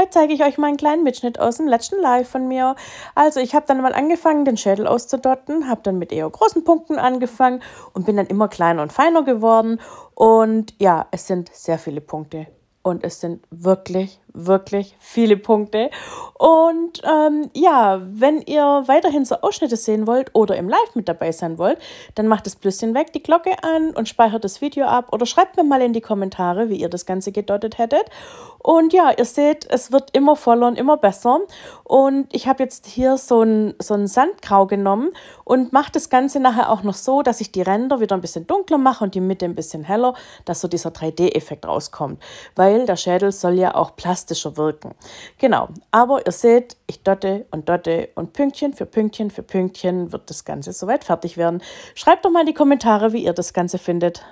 Heute zeige ich euch mal einen kleinen Mitschnitt aus dem letzten Live von mir. Also ich habe dann mal angefangen, den Schädel auszudotten, habe dann mit eher großen Punkten angefangen und bin dann immer kleiner und feiner geworden. Und ja, es sind sehr viele Punkte und es sind wirklich, wirklich viele Punkte. Und ähm, ja, wenn ihr weiterhin so Ausschnitte sehen wollt oder im Live mit dabei sein wollt, dann macht das Plüsschen weg, die Glocke an und speichert das Video ab oder schreibt mir mal in die Kommentare, wie ihr das Ganze gedeutet hättet. Und ja, ihr seht, es wird immer voller und immer besser. Und ich habe jetzt hier so ein, so ein Sandgrau genommen und mache das Ganze nachher auch noch so, dass ich die Ränder wieder ein bisschen dunkler mache und die Mitte ein bisschen heller, dass so dieser 3D-Effekt rauskommt. Weil der Schädel soll ja auch Plastik drastischer wirken. Genau, aber ihr seht, ich dotte und dotte und Pünktchen für Pünktchen für Pünktchen wird das Ganze soweit fertig werden. Schreibt doch mal in die Kommentare, wie ihr das Ganze findet.